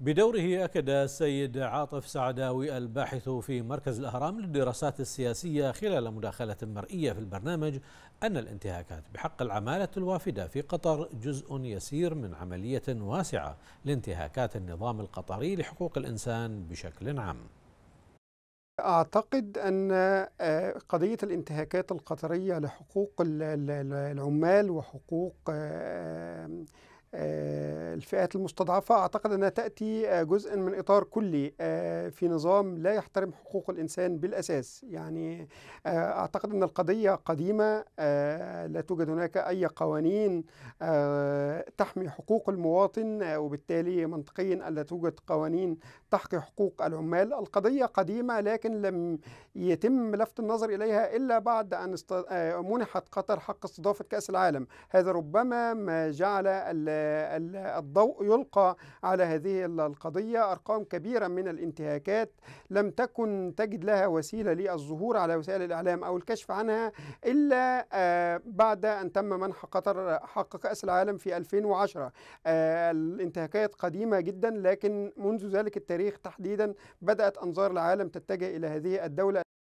بدوره أكد السيد عاطف سعداوي الباحث في مركز الأهرام للدراسات السياسية خلال مداخلة مرئية في البرنامج أن الانتهاكات بحق العمالة الوافدة في قطر جزء يسير من عملية واسعة لانتهاكات النظام القطري لحقوق الإنسان بشكل عام أعتقد أن آه، قضية الانتهاكات القطرية لحقوق العمال وحقوق آه، الفئات المستضعفة أعتقد أنها تأتي آه، جزءا من إطار كلي آه، في نظام لا يحترم حقوق الإنسان بالأساس يعني آه، أعتقد أن القضية قديمة لا توجد هناك أي قوانين تحمي حقوق المواطن وبالتالي منطقيا ألا توجد قوانين تحقي حقوق العمال القضية قديمة لكن لم يتم لفت النظر إليها إلا بعد أن منحت قطر حق استضافة كأس العالم هذا ربما ما جعل الضوء يلقى على هذه القضية أرقام كبيرة من الانتهاكات لم تكن تجد لها وسيلة للظهور على وسائل الإعلام أو الكشف عنها إلا آه، بعد أن تم منح قطر حق كأس العالم في 2010 آه، الانتهاكات قديمة جدا لكن منذ ذلك التاريخ تحديدا بدأت أنظار العالم تتجه إلى هذه الدولة